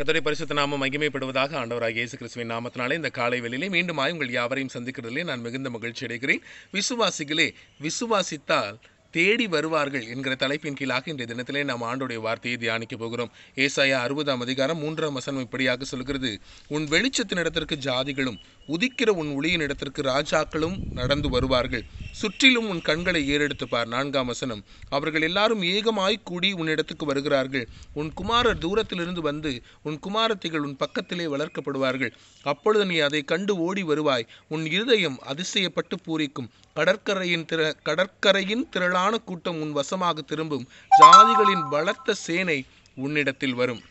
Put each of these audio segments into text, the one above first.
கத்தரை பரிசுத்த நாமம் மகிமைப்படுவதாக ஆண்டவராக இயேசு கிறிஸ்துவின் நாமத்தினாலே இந்த காலை வெளியிலே ஆய் உங்கள் யாவரையும் சந்திக்கிறதிலே நான் மிகுந்த மகிழ்ச்சி அடைகிறேன் விசுவாசிகளே விசுவாசித்தால் தேடி வருவார்கள் என்கிற தலைப்பின் கீழாக இன்றைய தினத்திலே நாம் ஆண்டுடைய வார்த்தையை தியானிக்க போகிறோம் ஏசாயா அறுபதாம் அதிகாரம் மூன்றாம் வசனம் இப்படியாக சொல்கிறது உன் வெளிச்சத்தின் இடத்திற்கு ஜாதிகளும் உதிக்கிற உன் ஒளியின் இடத்திற்கு ராஜாக்களும் நடந்து வருவார்கள் சுற்றிலும் உன் கண்களை ஏறெடுத்து பார் நான்காம் வசனம் அவர்கள் எல்லாரும் ஏகமாய் கூடி உன் இடத்துக்கு வருகிறார்கள் உன் குமாரர் தூரத்திலிருந்து வந்து உன் குமாரத்திகள் உன் பக்கத்திலே வளர்க்கப்படுவார்கள் அப்பொழுது நீ அதை கண்டு ஓடி வருவாய் உன் இருதயம் அதிசயப்பட்டு பூரிக்கும் கடற்கரையின் திற கடற்கரையின் திரளான கூட்டம் உன் வசமாக திரும்பும் ஜாதிகளின் பலத்த சேனை உன்னிடத்தில் வரும்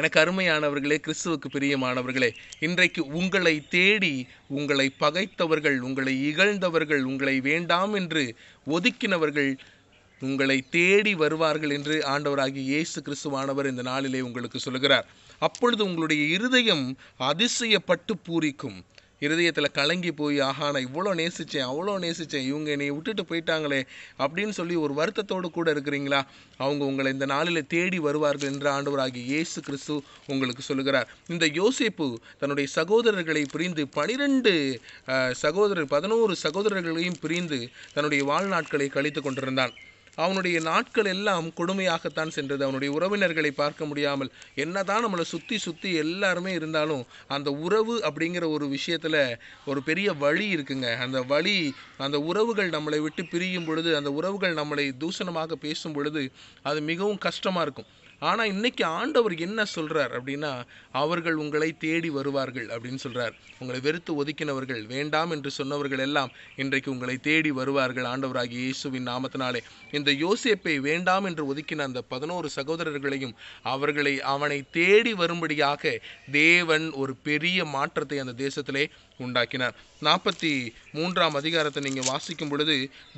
எனக்கு அருமையானவர்களே கிறிஸ்துவுக்கு பிரியமானவர்களே இன்றைக்கு உங்களை தேடி உங்களை பகைத்தவர்கள் உங்களை இகழ்ந்தவர்கள் உங்களை வேண்டாம் என்று ஒதுக்கினவர்கள் உங்களை தேடி வருவார்கள் என்று ஆண்டவராகிய இயேசு கிறிஸ்துவானவர் இந்த நாளிலே உங்களுக்கு சொல்கிறார் அப்பொழுது உங்களுடைய இருதயம் அதிசயப்பட்டு பூரிக்கும் இருதயத்தில் கலங்கி போய் ஆஹா நான் இவ்வளோ நேசித்தேன் அவ்வளோ நேசித்தேன் இவங்க என்னை விட்டுட்டு போயிட்டாங்களே அப்படின்னு சொல்லி ஒரு வருத்தத்தோடு கூட இருக்கிறீங்களா அவங்க உங்களை இந்த நாளில் தேடி வருவார்கள் என்று ஆண்டவராகி இயேசு கிறிஸ்து உங்களுக்கு சொல்லுகிறார் இந்த யோசிப்பு தன்னுடைய சகோதரர்களை பிரிந்து பனிரெண்டு சகோதரர் பதினோரு சகோதரர்களையும் பிரிந்து தன்னுடைய வாழ்நாட்களை கழித்து கொண்டிருந்தான் அவனுடைய நாட்கள் எல்லாம் கொடுமையாகத்தான் சென்றது அவனுடைய உறவினர்களை பார்க்க முடியாமல் என்னதான் நம்மளை சுற்றி சுற்றி எல்லாருமே இருந்தாலும் அந்த உறவு அப்படிங்கிற ஒரு விஷயத்தில் ஒரு பெரிய வழி இருக்குங்க அந்த வழி அந்த உறவுகள் நம்மளை விட்டு பிரியும் பொழுது அந்த உறவுகள் நம்மளை தூஷணமாக பேசும் பொழுது அது மிகவும் கஷ்டமாக இருக்கும் ஆனால் இன்னைக்கு ஆண்டவர் என்ன சொல்கிறார் அப்படின்னா அவர்கள் உங்களை தேடி வருவார்கள் அப்படின்னு சொல்கிறார் உங்களை வெறுத்து ஒதுக்கினவர்கள் வேண்டாம் என்று சொன்னவர்கள் எல்லாம் இன்றைக்கு உங்களை தேடி வருவார்கள் ஆண்டவராகி இயேசுவின் நாமத்தினாலே இந்த யோசேப்பை வேண்டாம் என்று ஒதுக்கின அந்த பதினோரு சகோதரர்களையும் அவர்களை அவனை தேடி வரும்படியாக தேவன் ஒரு பெரிய மாற்றத்தை அந்த தேசத்திலே உண்டாக்கினார் நாற்பத்தி மூன்றாம் அதிகாரத்தை நீங்கள் வாசிக்கும் பொழுது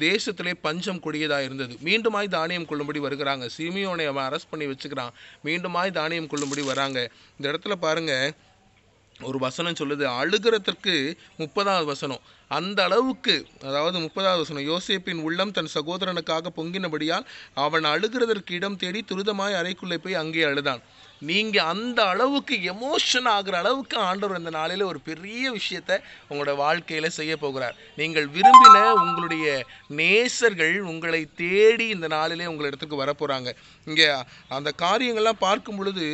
தேசத்திலே பஞ்சம் கொடியதாக இருந்தது மீண்டுமாய் தானியம் கொள்ளும்படி வருகிறாங்க சிமியோனை அவன் அரெஸ்ட் பண்ணி வச்சு வச்சுக்கிறான் மாதிரி தானியம் கொள்ளும்படி வராங்க இந்த இடத்துல பாருங்கள் ஒரு வசனம் சொல்லுது அழுகிறதற்கு முப்பதாவது வசனம் அந்த அளவுக்கு அதாவது முப்பதாவது வசனம் யோசிப்பின் உள்ளம் தன் சகோதரனுக்காக பொங்கினபடியால் அவன் அழுகிறதற்கு இடம் தேடி துரிதமாய் அறைக்குள்ளே போய் அங்கே அழுதான் நீங்கள் அந்த அளவுக்கு எமோஷன் ஆகிற அளவுக்கு ஆண்டவர் இந்த நாளில் ஒரு பெரிய விஷயத்தை உங்களோட வாழ்க்கையில் செய்ய போகிறார் நீங்கள் விரும்பின உங்களுடைய நேசர்கள் உங்களை தேடி இந்த நாளிலே உங்கள் இடத்துக்கு வரப்போகிறாங்க இங்கே அந்த காரியங்கள்லாம் பார்க்கும் பொழுது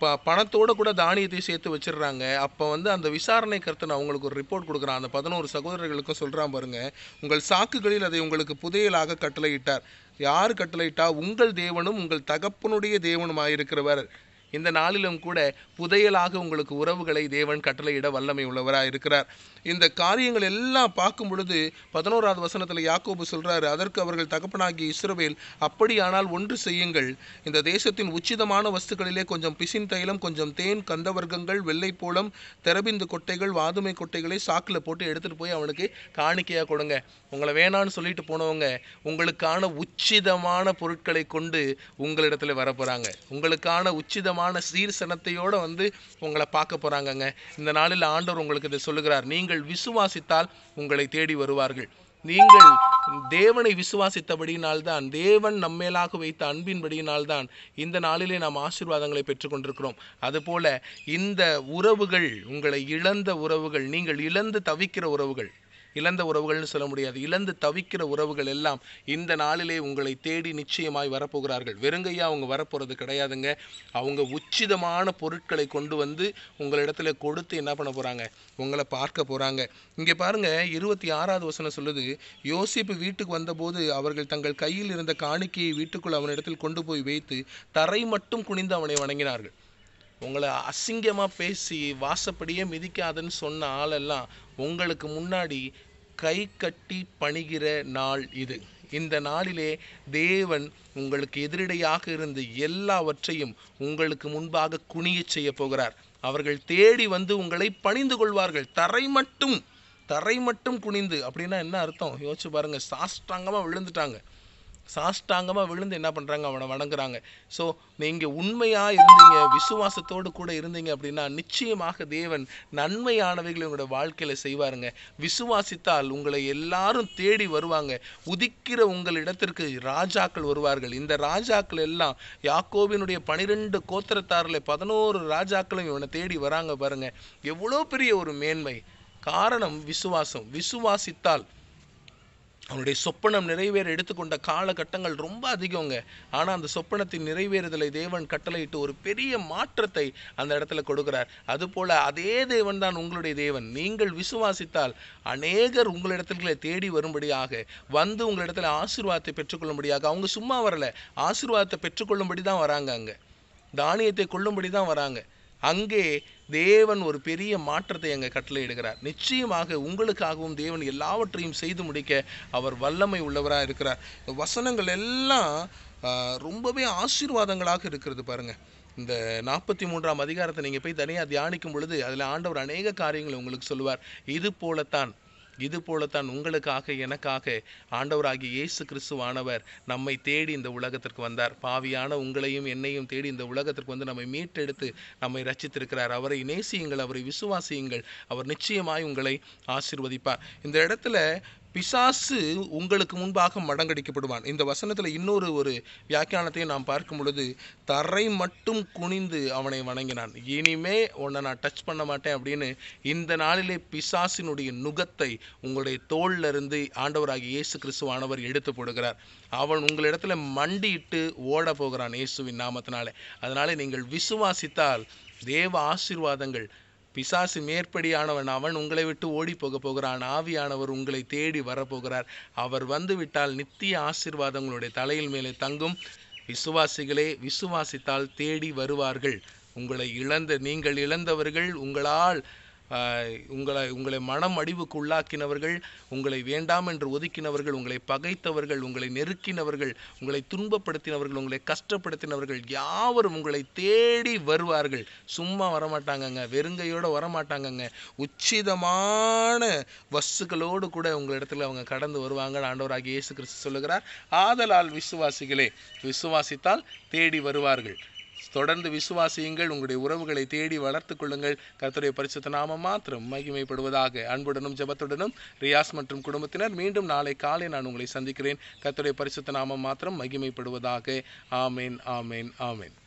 ப பணத்தோடு கூட தானியத்தை சேர்த்து வச்சிடுறாங்க அப்போ வந்து அந்த விசாரணை கருத்தன் அவங்களுக்கு ஒரு ரிப்போர்ட் கொடுக்குறான் அந்த பதினோரு சகோதரர்களுக்கும் சொல்கிறான் பாருங்கள் உங்கள் சாக்குகளில் அதை உங்களுக்கு புதையலாக கட்டளையிட்டார் யார் கட்டளையிட்டா உங்கள் தேவனும் உங்கள் தகப்பனுடைய தேவனும் ஆயிருக்கிறவர் இந்த நாளிலும் கூட புதையலாக உங்களுக்கு உறவுகளை தேவன் கட்டளையிட வல்லமை உள்ளவராக இருக்கிறார் இந்த காரியங்கள் எல்லாம் பார்க்கும் பொழுது பதினோராவது வசனத்தில் யாக்கோபு சொல்கிறாரு அதற்கு அவர்கள் தகப்பனாகிய இஸ்ரோவேல் அப்படியானால் ஒன்று செய்யுங்கள் இந்த தேசத்தின் உச்சிதமான வஸ்துக்களிலே கொஞ்சம் பிசின் தைலம் கொஞ்சம் தேன் கந்தவர்க்கங்கள் வெள்ளை போலம் தெரபிந்து கொட்டைகள் வாதுமை கொட்டைகளை சாக்கில் போட்டு எடுத்துகிட்டு போய் அவனுக்கு காணிக்கையாக கொடுங்க உங்களை வேணான்னு சொல்லிட்டு போனவங்க உங்களுக்கான உச்சிதமான பொருட்களை கொண்டு உங்களிடத்தில் வரப்போகிறாங்க உங்களுக்கான உச்சிதமான விதமான சீர்சனத்தையோடு வந்து உங்களை பார்க்க போகிறாங்கங்க இந்த நாளில் ஆண்டவர் உங்களுக்கு இதை சொல்லுகிறார் நீங்கள் விசுவாசித்தால் உங்களை தேடி வருவார்கள் நீங்கள் தேவனை விசுவாசித்தபடியினால்தான் தேவன் நம்மேலாக வைத்த அன்பின்படியினால்தான் இந்த நாளிலே நாம் ஆசீர்வாதங்களை பெற்றுக்கொண்டிருக்கிறோம் அதுபோல இந்த உறவுகள் உங்களை இழந்த உறவுகள் நீங்கள் இழந்து தவிக்கிற உறவுகள் இழந்த உறவுகள்னு சொல்ல முடியாது இழந்து தவிக்கிற உறவுகள் எல்லாம் இந்த நாளிலே உங்களை தேடி நிச்சயமாய் வரப்போகிறார்கள் வெறுங்கையா அவங்க வரப்போகிறது கிடையாதுங்க அவங்க உச்சிதமான பொருட்களை கொண்டு வந்து உங்களிடத்துல கொடுத்து என்ன பண்ண போகிறாங்க உங்களை பார்க்க போகிறாங்க இங்கே பாருங்க இருபத்தி ஆறாவது வசனம் சொல்லுது யோசிப்பு வீட்டுக்கு வந்தபோது அவர்கள் தங்கள் கையில் இருந்த காணிக்கையை வீட்டுக்குள் அவனிடத்தில் கொண்டு போய் வைத்து தரை மட்டும் குனிந்து அவனை வணங்கினார்கள் உங்களை அசிங்கமாக பேசி வாசப்படியே மிதிக்காதுன்னு சொன்ன ஆளெல்லாம் உங்களுக்கு முன்னாடி கை கட்டி பணிகிற நாள் இது இந்த நாளிலே தேவன் உங்களுக்கு எதிரிடையாக இருந்த எல்லாவற்றையும் உங்களுக்கு முன்பாக குனியச் செய்ய போகிறார் அவர்கள் தேடி வந்து உங்களை பணிந்து கொள்வார்கள் தரை மட்டும் தரை மட்டும் குனிந்து அப்படின்னா என்ன அர்த்தம் யோசிச்சு பாருங்க சாஷ்டாங்கமாக விழுந்துட்டாங்க சாஷ்டாங்கமாக விழுந்து என்ன பண்ணுறாங்க அவனை வணங்குறாங்க ஸோ நீங்கள் உண்மையாக இருந்தீங்க விசுவாசத்தோடு கூட இருந்தீங்க அப்படின்னா நிச்சயமாக தேவன் நன்மையானவைகளை உங்களோட வாழ்க்கையில் செய்வாருங்க விசுவாசித்தால் உங்களை எல்லாரும் தேடி வருவாங்க உதிக்கிற உங்கள் இடத்திற்கு ராஜாக்கள் வருவார்கள் இந்த ராஜாக்கள் எல்லாம் யாக்கோவினுடைய பனிரெண்டு கோத்திரத்தாரில் பதினோரு ராஜாக்களும் இவனை தேடி வராங்க பாருங்கள் எவ்வளோ பெரிய ஒரு மேன்மை காரணம் விசுவாசம் விசுவாசித்தால் அவனுடைய சொப்பனம் நிறைவேற எடுத்துக்கொண்ட காலகட்டங்கள் ரொம்ப அதிகங்க ஆனால் அந்த சொப்பனத்தின் நிறைவேறுதலை தேவன் கட்டளையிட்டு ஒரு பெரிய மாற்றத்தை அந்த இடத்துல கொடுக்கிறார் அதுபோல் அதே தேவன் தான் உங்களுடைய தேவன் நீங்கள் விசுவாசித்தால் அநேகர் உங்களிடத்துல தேடி வரும்படியாக வந்து உங்களிடத்துல ஆசீர்வாதத்தை பெற்றுக்கொள்ளும்படியாக அவங்க சும்மா வரல ஆசீர்வாதத்தை பெற்றுக்கொள்ளும்படி தான் வராங்க அங்கே தானியத்தை கொள்ளும்படி தான் வராங்க அங்கே தேவன் ஒரு பெரிய மாற்றத்தை அங்கே கட்டளையிடுகிறார் நிச்சயமாக உங்களுக்காகவும் தேவன் எல்லாவற்றையும் செய்து முடிக்க அவர் வல்லமை உள்ளவராக இருக்கிறார் வசனங்கள் எல்லாம் ரொம்பவே ஆசீர்வாதங்களாக இருக்கிறது பாருங்கள் இந்த நாற்பத்தி மூன்றாம் அதிகாரத்தை நீங்கள் போய் தனியாக தியானிக்கும் பொழுது அதில் ஆண்டவர் அநேக காரியங்களை உங்களுக்கு சொல்லுவார் இது போலத்தான் இது போலத்தான் உங்களுக்காக எனக்காக ஆண்டவராகிய இயேசு கிறிஸ்துவானவர் நம்மை தேடி இந்த உலகத்திற்கு வந்தார் பாவியான உங்களையும் என்னையும் தேடி இந்த உலகத்திற்கு வந்து நம்மை மீட்டெடுத்து நம்மை ரச்சித்திருக்கிறார் அவரை நேசியுங்கள் அவரை விசுவாசியுங்கள் அவர் நிச்சயமாய் உங்களை ஆசிர்வதிப்பார் இந்த இடத்துல பிசாசு உங்களுக்கு முன்பாக மடங்கடிக்கப்படுவான் இந்த வசனத்தில் இன்னொரு ஒரு வியாக்கியானத்தையும் நாம் பார்க்கும் பொழுது தரை மட்டும் குனிந்து அவனை வணங்கினான் இனிமே உன்னை நான் டச் பண்ண மாட்டேன் அப்படின்னு இந்த நாளிலே பிசாசினுடைய நுகத்தை உங்களுடைய தோளிலிருந்து இருந்து ஆண்டவராகி இயேசு கிறிஸ்துவானவர் எடுத்து போடுகிறார் அவன் உங்களிடத்துல மண்டிட்டு ஓட போகிறான் இயேசுவின் நாமத்தினாலே அதனால் நீங்கள் விசுவாசித்தால் தேவ ஆசீர்வாதங்கள் பிசாசு மேற்படியானவன் அவன் உங்களை விட்டு ஓடி போக போகிறான் ஆவியானவர் உங்களை தேடி வரப்போகிறார் அவர் வந்து விட்டால் நித்திய ஆசிர்வாதம் உங்களுடைய தலையில் மேலே தங்கும் விசுவாசிகளே விசுவாசித்தால் தேடி வருவார்கள் உங்களை இழந்த நீங்கள் இழந்தவர்கள் உங்களால் உங்களை உங்களை மனம் அடிவுக்கு உள்ளாக்கினவர்கள் உங்களை வேண்டாம் என்று ஒதுக்கினவர்கள் உங்களை பகைத்தவர்கள் உங்களை நெருக்கினவர்கள் உங்களை துன்பப்படுத்தினவர்கள் உங்களை கஷ்டப்படுத்தினவர்கள் யாவரும் உங்களை தேடி வருவார்கள் சும்மா வரமாட்டாங்கங்க வெறுங்கையோடு வரமாட்டாங்கங்க உச்சிதமான வஸ்துக்களோடு கூட உங்களிடத்தில் அவங்க கடந்து வருவாங்க ஆண்டவராக இயேசு கிறிஸ்து சொல்லுகிறார் ஆதலால் விசுவாசிகளே விசுவாசித்தால் தேடி வருவார்கள் தொடர்ந்து விசுவாசியுங்கள் உங்களுடைய உறவுகளை தேடி வளர்த்துக் கொள்ளுங்கள் கர்த்தருடைய பரிசுத்த நாம மாத்திரம் மகிமைப்படுவதாக அன்புடனும் ஜபத்துடனும் ரியாஸ் மற்றும் குடும்பத்தினர் மீண்டும் நாளை காலை நான் உங்களை சந்திக்கிறேன் கர்த்தருடைய பரிசுத்த நாமம் மாத்திரம் மகிமைப்படுவதாக ஆமேன் ஆமேன் ஆமேன்